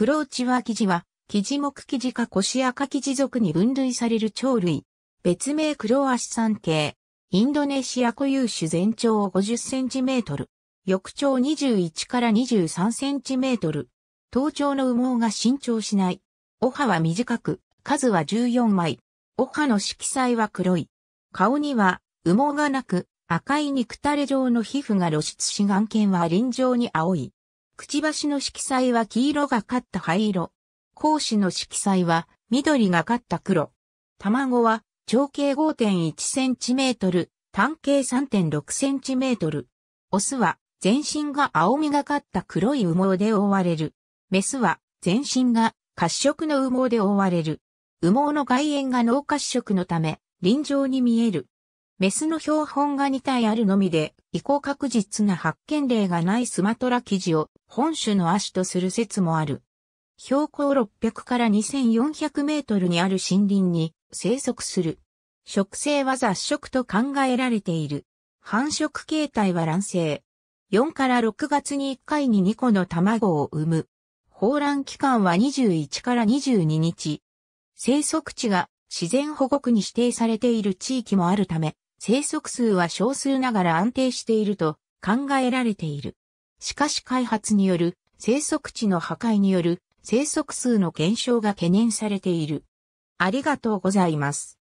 黒内ワ生地は、生地木生地か腰赤生地属に分類される鳥類。別名黒足山系。インドネシア固有種全長50センチメートル。翼長21から23センチメートル。頭頂の羽毛が伸長しない。お歯は短く、数は14枚。お歯の色彩は黒い。顔には羽毛がなく、赤い肉垂れ状の皮膚が露出し眼圏は臨場に青い。くちばしの色彩は黄色がかった灰色。孔子の色彩は緑がかった黒。卵は長径 5.1cm、単径 3.6cm。オスは全身が青みがかった黒い羽毛で覆われる。メスは全身が褐色の羽毛で覆われる。羽毛の外縁が脳褐色のため、臨場に見える。メスの標本が2体あるのみで、以行確実な発見例がないスマトラ記事を本種の足とする説もある。標高600から2400メートルにある森林に生息する。植生は雑食と考えられている。繁殖形態は卵生。4から6月に1回に2個の卵を産む。放卵期間は21から22日。生息地が自然保護区に指定されている地域もあるため、生息数は少数ながら安定していると考えられている。しかし開発による生息地の破壊による生息数の減少が懸念されている。ありがとうございます。